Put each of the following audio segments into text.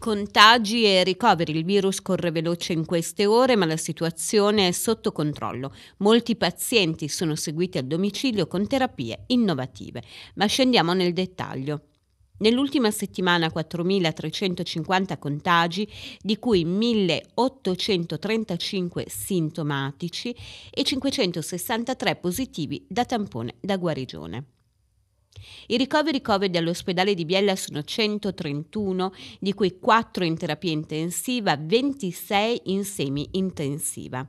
Contagi e ricoveri. Il virus corre veloce in queste ore, ma la situazione è sotto controllo. Molti pazienti sono seguiti a domicilio con terapie innovative. Ma scendiamo nel dettaglio. Nell'ultima settimana 4.350 contagi, di cui 1.835 sintomatici e 563 positivi da tampone da guarigione. I ricoveri Covid all'ospedale di Biella sono 131, di cui 4 in terapia intensiva, 26 in semi-intensiva.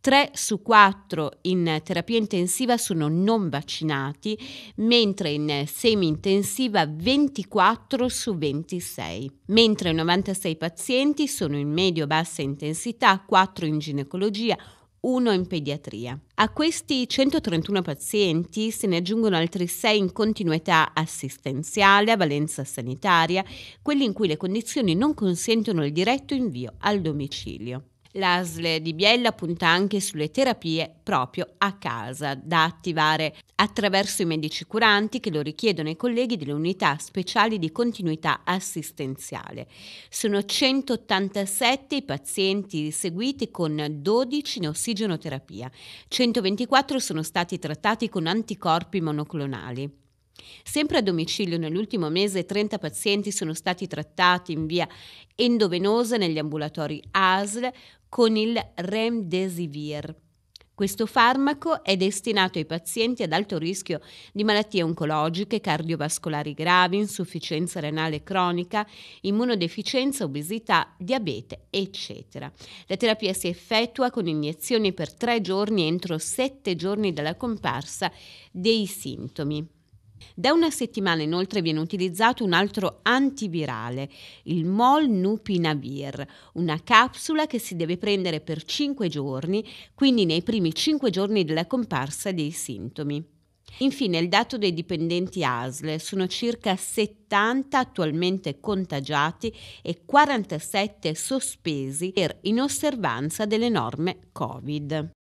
3 su 4 in terapia intensiva sono non vaccinati, mentre in semi-intensiva 24 su 26, mentre 96 pazienti sono in medio-bassa intensità, 4 in ginecologia, uno in pediatria. A questi 131 pazienti se ne aggiungono altri 6 in continuità assistenziale a valenza sanitaria, quelli in cui le condizioni non consentono il diretto invio al domicilio. L'ASL di Biella punta anche sulle terapie proprio a casa, da attivare attraverso i medici curanti che lo richiedono i colleghi delle unità speciali di continuità assistenziale. Sono 187 i pazienti seguiti con 12 in ossigenoterapia, 124 sono stati trattati con anticorpi monoclonali. Sempre a domicilio nell'ultimo mese 30 pazienti sono stati trattati in via endovenosa negli ambulatori ASL con il Remdesivir. Questo farmaco è destinato ai pazienti ad alto rischio di malattie oncologiche, cardiovascolari gravi, insufficienza renale cronica, immunodeficienza, obesità, diabete, eccetera. La terapia si effettua con iniezioni per tre giorni entro sette giorni dalla comparsa dei sintomi. Da una settimana inoltre viene utilizzato un altro antivirale, il Molnupiravir, una capsula che si deve prendere per 5 giorni, quindi nei primi 5 giorni della comparsa dei sintomi. Infine il dato dei dipendenti ASL sono circa 70 attualmente contagiati e 47 sospesi per inosservanza delle norme Covid.